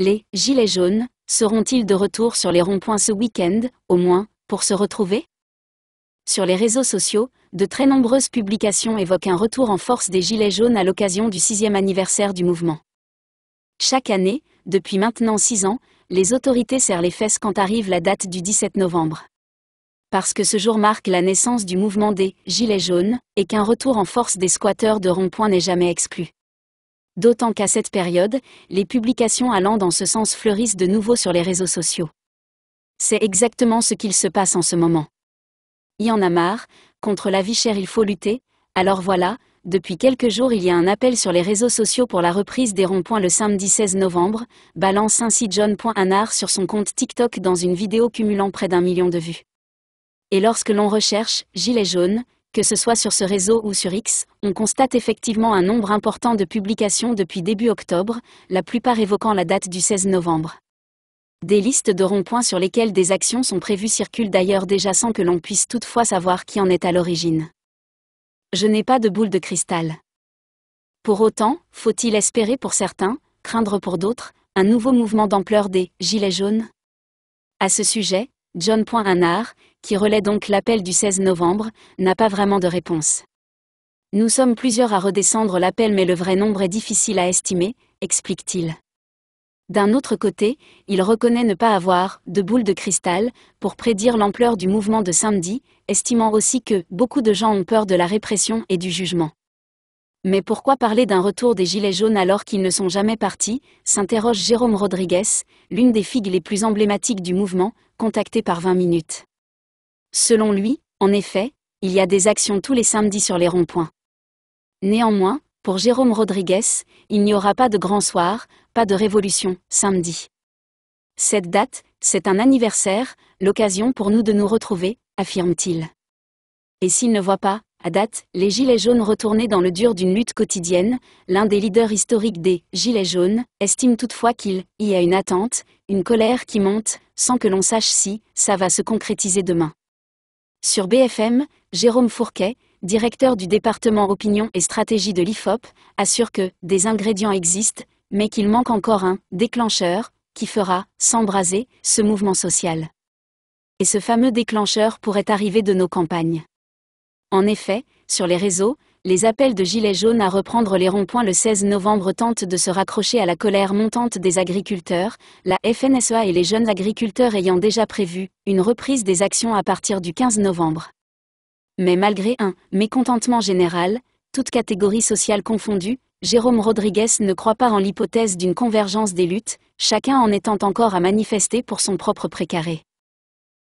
Les « gilets jaunes » seront-ils de retour sur les ronds-points ce week-end, au moins, pour se retrouver Sur les réseaux sociaux, de très nombreuses publications évoquent un retour en force des gilets jaunes à l'occasion du sixième anniversaire du mouvement. Chaque année, depuis maintenant six ans, les autorités serrent les fesses quand arrive la date du 17 novembre. Parce que ce jour marque la naissance du mouvement des « gilets jaunes » et qu'un retour en force des squatteurs de ronds-points n'est jamais exclu. D'autant qu'à cette période, les publications allant dans ce sens fleurissent de nouveau sur les réseaux sociaux. C'est exactement ce qu'il se passe en ce moment. y en a marre, contre la vie chère il faut lutter, alors voilà, depuis quelques jours il y a un appel sur les réseaux sociaux pour la reprise des ronds-points le samedi 16 novembre, balance ainsi John.Anar sur son compte TikTok dans une vidéo cumulant près d'un million de vues. Et lorsque l'on recherche « gilet jaune », que ce soit sur ce réseau ou sur X, on constate effectivement un nombre important de publications depuis début octobre, la plupart évoquant la date du 16 novembre. Des listes de ronds-points sur lesquels des actions sont prévues circulent d'ailleurs déjà sans que l'on puisse toutefois savoir qui en est à l'origine. Je n'ai pas de boule de cristal. Pour autant, faut-il espérer pour certains, craindre pour d'autres, un nouveau mouvement d'ampleur des Gilets jaunes À ce sujet, John.Anar qui relaie donc l'appel du 16 novembre, n'a pas vraiment de réponse. Nous sommes plusieurs à redescendre l'appel mais le vrai nombre est difficile à estimer, explique-t-il. D'un autre côté, il reconnaît ne pas avoir de boule de cristal pour prédire l'ampleur du mouvement de samedi, estimant aussi que beaucoup de gens ont peur de la répression et du jugement. Mais pourquoi parler d'un retour des Gilets jaunes alors qu'ils ne sont jamais partis s'interroge Jérôme Rodriguez, l'une des figues les plus emblématiques du mouvement, contacté par 20 minutes. Selon lui, en effet, il y a des actions tous les samedis sur les ronds-points. Néanmoins, pour Jérôme Rodriguez, il n'y aura pas de grand soir, pas de révolution, samedi. Cette date, c'est un anniversaire, l'occasion pour nous de nous retrouver, affirme-t-il. Et s'il ne voit pas, à date, les Gilets jaunes retournés dans le dur d'une lutte quotidienne, l'un des leaders historiques des Gilets jaunes estime toutefois qu'il y a une attente, une colère qui monte, sans que l'on sache si ça va se concrétiser demain. Sur BFM, Jérôme Fourquet, directeur du département opinion et stratégie de l'IFOP, assure que des ingrédients existent, mais qu'il manque encore un déclencheur qui fera s'embraser ce mouvement social. Et ce fameux déclencheur pourrait arriver de nos campagnes. En effet, sur les réseaux, les appels de Gilets jaunes à reprendre les ronds-points le 16 novembre tentent de se raccrocher à la colère montante des agriculteurs, la FNSA e et les jeunes agriculteurs ayant déjà prévu une reprise des actions à partir du 15 novembre. Mais malgré un mécontentement général, toute catégorie sociale confondue, Jérôme Rodriguez ne croit pas en l'hypothèse d'une convergence des luttes, chacun en étant encore à manifester pour son propre précaré.